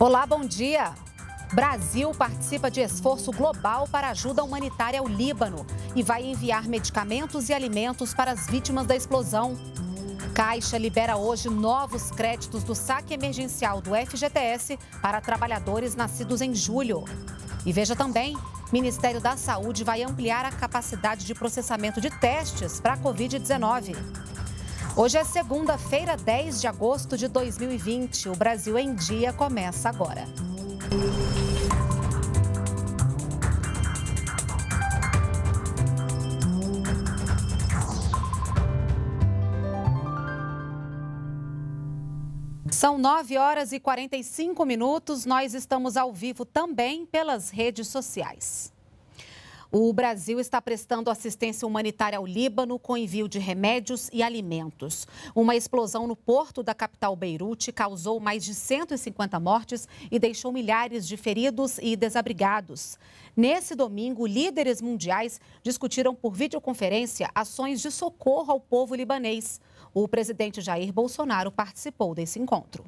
Olá, bom dia. Brasil participa de esforço global para ajuda humanitária ao Líbano e vai enviar medicamentos e alimentos para as vítimas da explosão. Caixa libera hoje novos créditos do saque emergencial do FGTS para trabalhadores nascidos em julho. E veja também, Ministério da Saúde vai ampliar a capacidade de processamento de testes para a Covid-19. Hoje é segunda-feira, 10 de agosto de 2020. O Brasil em Dia começa agora. São 9 horas e 45 minutos. Nós estamos ao vivo também pelas redes sociais. O Brasil está prestando assistência humanitária ao Líbano com envio de remédios e alimentos. Uma explosão no porto da capital Beirute causou mais de 150 mortes e deixou milhares de feridos e desabrigados. Nesse domingo, líderes mundiais discutiram por videoconferência ações de socorro ao povo libanês. O presidente Jair Bolsonaro participou desse encontro.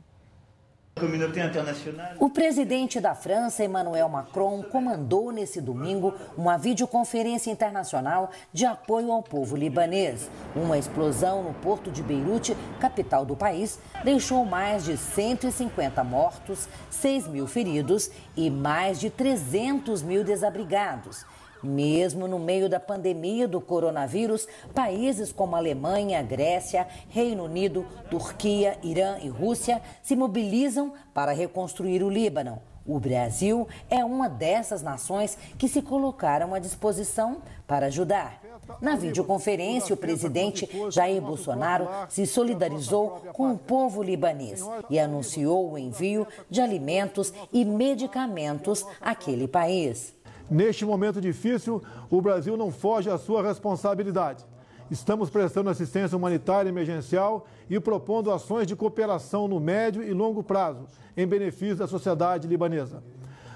O presidente da França, Emmanuel Macron, comandou nesse domingo uma videoconferência internacional de apoio ao povo libanês. Uma explosão no porto de Beirute, capital do país, deixou mais de 150 mortos, 6 mil feridos e mais de 300 mil desabrigados. Mesmo no meio da pandemia do coronavírus, países como Alemanha, Grécia, Reino Unido, Turquia, Irã e Rússia se mobilizam para reconstruir o Líbano. O Brasil é uma dessas nações que se colocaram à disposição para ajudar. Na videoconferência, o presidente Jair Bolsonaro se solidarizou com o povo libanês e anunciou o envio de alimentos e medicamentos àquele país. Neste momento difícil, o Brasil não foge à sua responsabilidade. Estamos prestando assistência humanitária emergencial e propondo ações de cooperação no médio e longo prazo, em benefício da sociedade libanesa.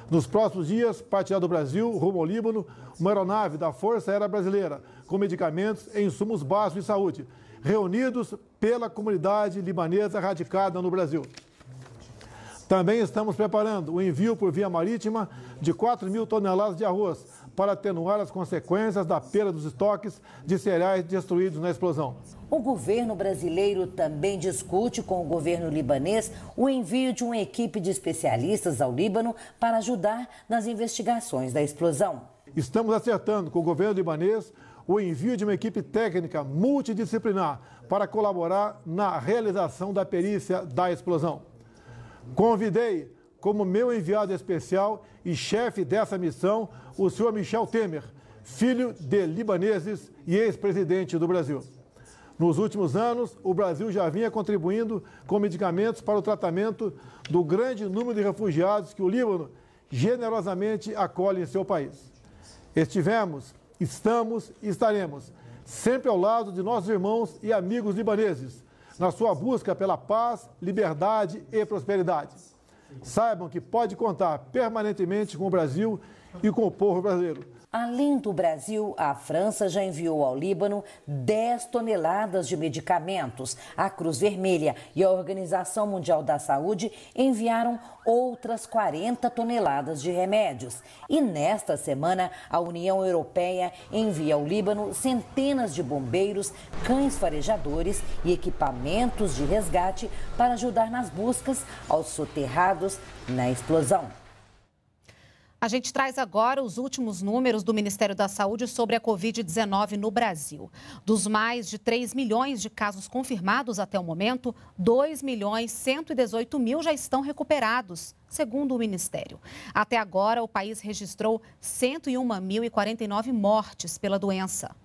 Nos próximos dias, partirá do Brasil, rumo ao Líbano, uma aeronave da Força Aérea Brasileira, com medicamentos e insumos básicos de saúde, reunidos pela comunidade libanesa radicada no Brasil. Também estamos preparando o envio por via marítima de 4 mil toneladas de arroz para atenuar as consequências da perda dos estoques de cereais destruídos na explosão. O governo brasileiro também discute com o governo libanês o envio de uma equipe de especialistas ao Líbano para ajudar nas investigações da explosão. Estamos acertando com o governo libanês o envio de uma equipe técnica multidisciplinar para colaborar na realização da perícia da explosão. Convidei como meu enviado especial e chefe dessa missão o senhor Michel Temer, filho de libaneses e ex-presidente do Brasil. Nos últimos anos, o Brasil já vinha contribuindo com medicamentos para o tratamento do grande número de refugiados que o Líbano generosamente acolhe em seu país. Estivemos, estamos e estaremos sempre ao lado de nossos irmãos e amigos libaneses, na sua busca pela paz, liberdade e prosperidade. Saibam que pode contar permanentemente com o Brasil e com o povo brasileiro. Além do Brasil, a França já enviou ao Líbano 10 toneladas de medicamentos. A Cruz Vermelha e a Organização Mundial da Saúde enviaram outras 40 toneladas de remédios. E nesta semana, a União Europeia envia ao Líbano centenas de bombeiros, cães farejadores e equipamentos de resgate para ajudar nas buscas aos soterrados na explosão. A gente traz agora os últimos números do Ministério da Saúde sobre a Covid-19 no Brasil. Dos mais de 3 milhões de casos confirmados até o momento, 2 milhões 118 mil já estão recuperados, segundo o Ministério. Até agora, o país registrou 101.049 mortes pela doença.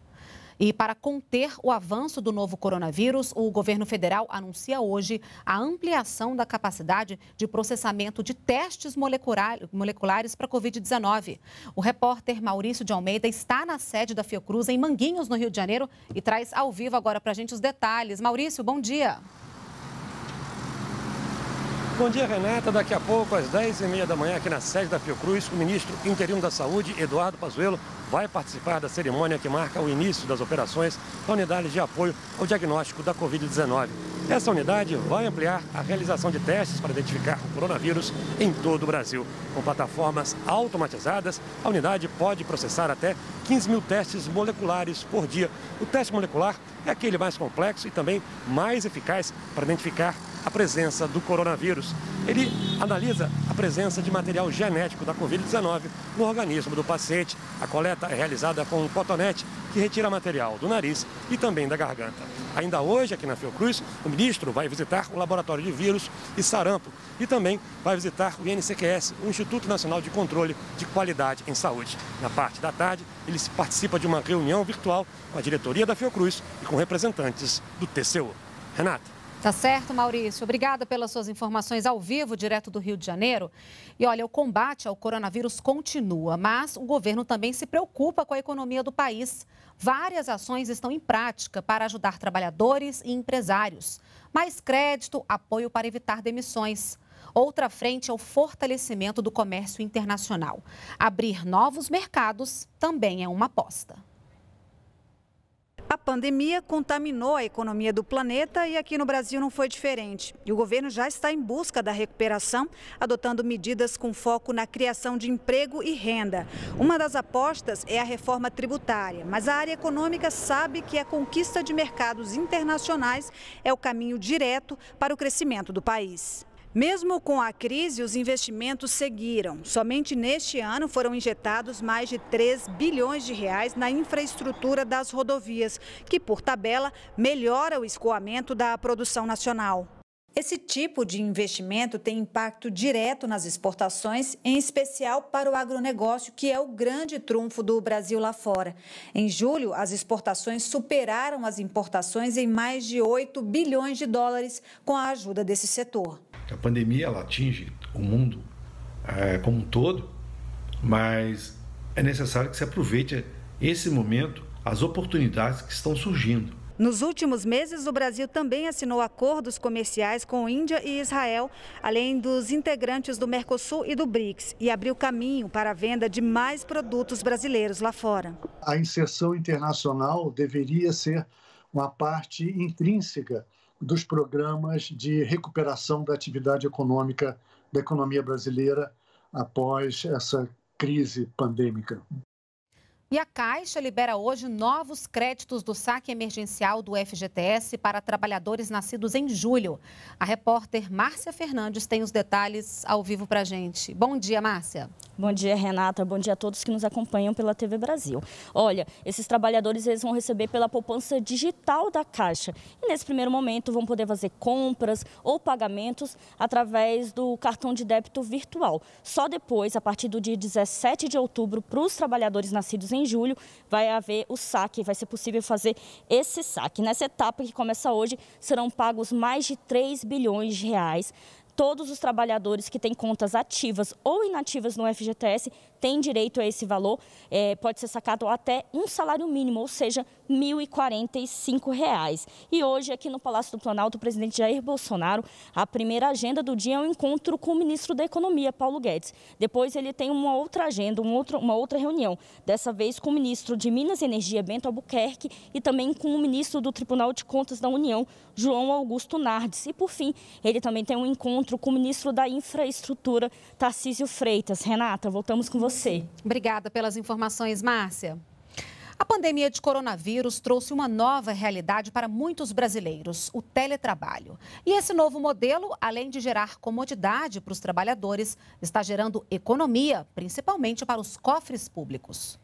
E para conter o avanço do novo coronavírus, o governo federal anuncia hoje a ampliação da capacidade de processamento de testes moleculares para Covid-19. O repórter Maurício de Almeida está na sede da Fiocruz, em Manguinhos, no Rio de Janeiro, e traz ao vivo agora para a gente os detalhes. Maurício, bom dia. Bom dia, Renata. Daqui a pouco, às 10h30 da manhã, aqui na sede da Fiocruz, o ministro interino da Saúde, Eduardo Pazuello, vai participar da cerimônia que marca o início das operações da unidade de apoio ao diagnóstico da Covid-19. Essa unidade vai ampliar a realização de testes para identificar o coronavírus em todo o Brasil. Com plataformas automatizadas, a unidade pode processar até 15 mil testes moleculares por dia. O teste molecular é aquele mais complexo e também mais eficaz para identificar a presença do coronavírus. Ele analisa a presença de material genético da Covid-19 no organismo do paciente. A coleta é realizada com um cotonete que retira material do nariz e também da garganta. Ainda hoje, aqui na Fiocruz, o ministro vai visitar o Laboratório de Vírus e Sarampo e também vai visitar o INCQS, o Instituto Nacional de Controle de Qualidade em Saúde. Na parte da tarde, ele participa de uma reunião virtual com a diretoria da Fiocruz e com representantes do TCU. Renata. Tá certo, Maurício. Obrigada pelas suas informações ao vivo, direto do Rio de Janeiro. E olha, o combate ao coronavírus continua, mas o governo também se preocupa com a economia do país. Várias ações estão em prática para ajudar trabalhadores e empresários. Mais crédito, apoio para evitar demissões. Outra frente é o fortalecimento do comércio internacional. Abrir novos mercados também é uma aposta. A pandemia contaminou a economia do planeta e aqui no Brasil não foi diferente. E o governo já está em busca da recuperação, adotando medidas com foco na criação de emprego e renda. Uma das apostas é a reforma tributária, mas a área econômica sabe que a conquista de mercados internacionais é o caminho direto para o crescimento do país. Mesmo com a crise, os investimentos seguiram. Somente neste ano foram injetados mais de 3 bilhões de reais na infraestrutura das rodovias, que por tabela melhora o escoamento da produção nacional. Esse tipo de investimento tem impacto direto nas exportações, em especial para o agronegócio, que é o grande trunfo do Brasil lá fora. Em julho, as exportações superaram as importações em mais de 8 bilhões de dólares com a ajuda desse setor. A pandemia ela atinge o mundo é, como um todo, mas é necessário que se aproveite esse momento, as oportunidades que estão surgindo. Nos últimos meses, o Brasil também assinou acordos comerciais com Índia e Israel, além dos integrantes do Mercosul e do BRICS, e abriu caminho para a venda de mais produtos brasileiros lá fora. A inserção internacional deveria ser uma parte intrínseca dos programas de recuperação da atividade econômica da economia brasileira após essa crise pandêmica. E a Caixa libera hoje novos créditos do saque emergencial do FGTS para trabalhadores nascidos em julho. A repórter Márcia Fernandes tem os detalhes ao vivo para a gente. Bom dia, Márcia. Bom dia, Renata. Bom dia a todos que nos acompanham pela TV Brasil. Olha, esses trabalhadores eles vão receber pela poupança digital da Caixa. E nesse primeiro momento vão poder fazer compras ou pagamentos através do cartão de débito virtual. Só depois, a partir do dia 17 de outubro, para os trabalhadores nascidos em em julho vai haver o saque, vai ser possível fazer esse saque. Nessa etapa que começa hoje, serão pagos mais de 3 bilhões de reais todos os trabalhadores que têm contas ativas ou inativas no FGTS tem direito a esse valor, é, pode ser sacado até um salário mínimo, ou seja, R$ 1.045. E hoje, aqui no Palácio do Planalto, o presidente Jair Bolsonaro, a primeira agenda do dia é um encontro com o ministro da Economia, Paulo Guedes. Depois ele tem uma outra agenda, uma outra uma outra reunião, dessa vez com o ministro de Minas e Energia, Bento Albuquerque, e também com o ministro do Tribunal de Contas da União, João Augusto Nardes. E, por fim, ele também tem um encontro com o ministro da Infraestrutura, Tarcísio Freitas. Renata, voltamos com você você. Obrigada pelas informações, Márcia. A pandemia de coronavírus trouxe uma nova realidade para muitos brasileiros, o teletrabalho. E esse novo modelo, além de gerar comodidade para os trabalhadores, está gerando economia, principalmente para os cofres públicos.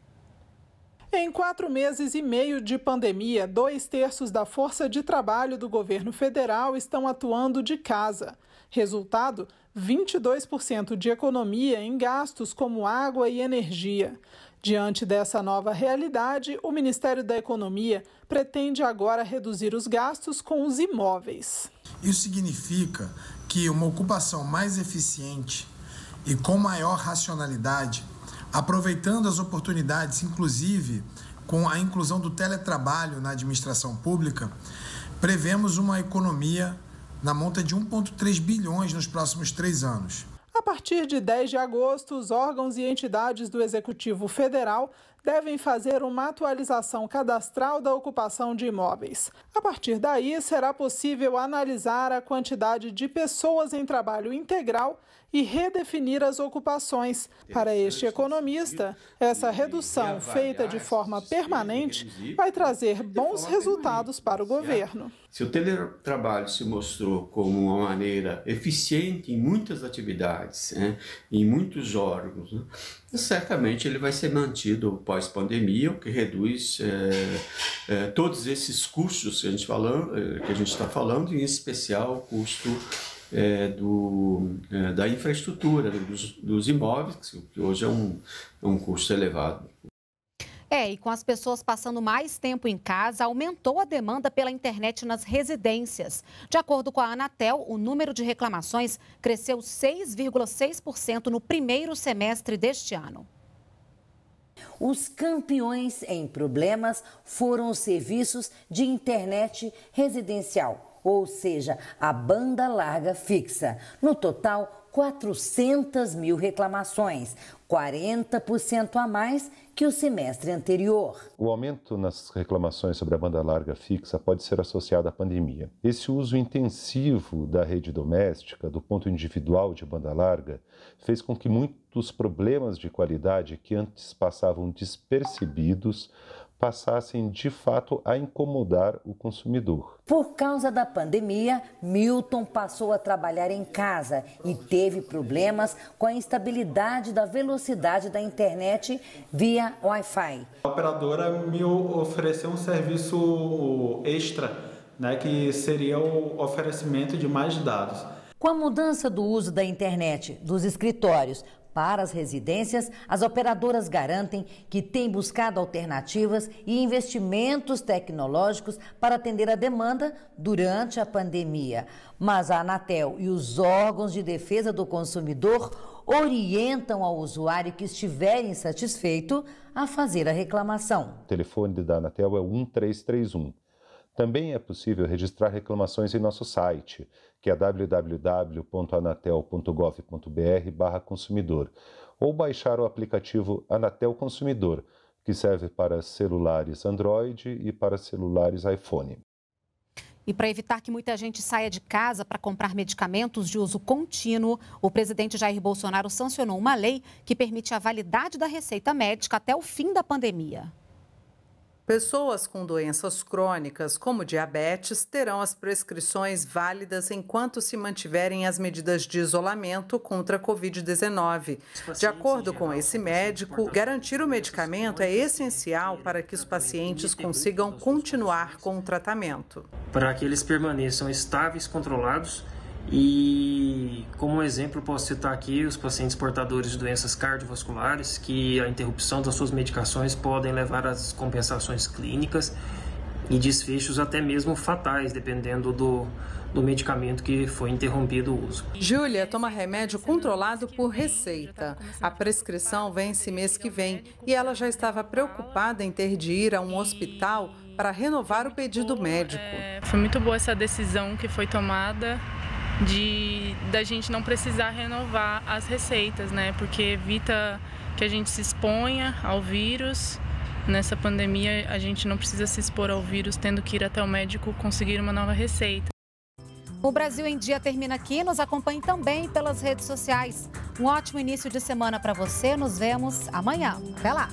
Em quatro meses e meio de pandemia, dois terços da força de trabalho do governo federal estão atuando de casa. Resultado: 22% de economia em gastos como água e energia. Diante dessa nova realidade, o Ministério da Economia pretende agora reduzir os gastos com os imóveis. Isso significa que uma ocupação mais eficiente e com maior racionalidade, aproveitando as oportunidades, inclusive com a inclusão do teletrabalho na administração pública, prevemos uma economia na monta de 1,3 bilhões nos próximos três anos. A partir de 10 de agosto, os órgãos e entidades do Executivo Federal devem fazer uma atualização cadastral da ocupação de imóveis. A partir daí, será possível analisar a quantidade de pessoas em trabalho integral e redefinir as ocupações. Para este economista, essa redução feita de forma permanente vai trazer bons resultados para o governo. Se o teletrabalho se mostrou como uma maneira eficiente em muitas atividades, né, em muitos órgãos, né, certamente ele vai ser mantido pós-pandemia, o que reduz é, é, todos esses custos eh, que a gente está falando, em especial o custo é, do, é, da infraestrutura, dos, dos, imóveis, que hoje é um, é um custo elevado. É, e com as pessoas passando mais tempo em casa, aumentou a demanda pela internet nas residências. De acordo com a Anatel, o número de reclamações cresceu 6,6% no primeiro semestre deste ano. Os campeões em problemas foram os serviços de internet residencial ou seja, a banda larga fixa. No total, 400 mil reclamações, 40% a mais que o semestre anterior. O aumento nas reclamações sobre a banda larga fixa pode ser associado à pandemia. Esse uso intensivo da rede doméstica, do ponto individual de banda larga, fez com que muitos problemas de qualidade que antes passavam despercebidos passassem de fato a incomodar o consumidor. Por causa da pandemia, Milton passou a trabalhar em casa e teve problemas com a instabilidade da velocidade da internet via Wi-Fi. A operadora me ofereceu um serviço extra, né, que seria o oferecimento de mais dados. Com a mudança do uso da internet dos escritórios para as residências, as operadoras garantem que têm buscado alternativas e investimentos tecnológicos para atender a demanda durante a pandemia. Mas a Anatel e os órgãos de defesa do consumidor orientam ao usuário que estiver insatisfeito a fazer a reclamação. O telefone da Anatel é 1331. Também é possível registrar reclamações em nosso site, que é www.anatel.gov.br/consumidor, ou baixar o aplicativo Anatel Consumidor, que serve para celulares Android e para celulares iPhone. E para evitar que muita gente saia de casa para comprar medicamentos de uso contínuo, o presidente Jair Bolsonaro sancionou uma lei que permite a validade da receita médica até o fim da pandemia. Pessoas com doenças crônicas, como diabetes, terão as prescrições válidas enquanto se mantiverem as medidas de isolamento contra a Covid-19. De acordo com esse médico, garantir o medicamento é essencial para que os pacientes consigam continuar com o tratamento. Para que eles permaneçam estáveis, controlados e como exemplo, posso citar aqui os pacientes portadores de doenças cardiovasculares, que a interrupção das suas medicações podem levar às compensações clínicas e desfechos até mesmo fatais, dependendo do, do medicamento que foi interrompido o uso. Júlia toma remédio controlado por receita. A prescrição vence mês que vem e ela já estava preocupada em ter de ir a um hospital para renovar o pedido médico. É, foi muito boa essa decisão que foi tomada de da gente não precisar renovar as receitas, né? Porque evita que a gente se exponha ao vírus. Nessa pandemia, a gente não precisa se expor ao vírus tendo que ir até o médico conseguir uma nova receita. O Brasil em Dia termina aqui. Nos acompanhe também pelas redes sociais. Um ótimo início de semana para você. Nos vemos amanhã. Até lá!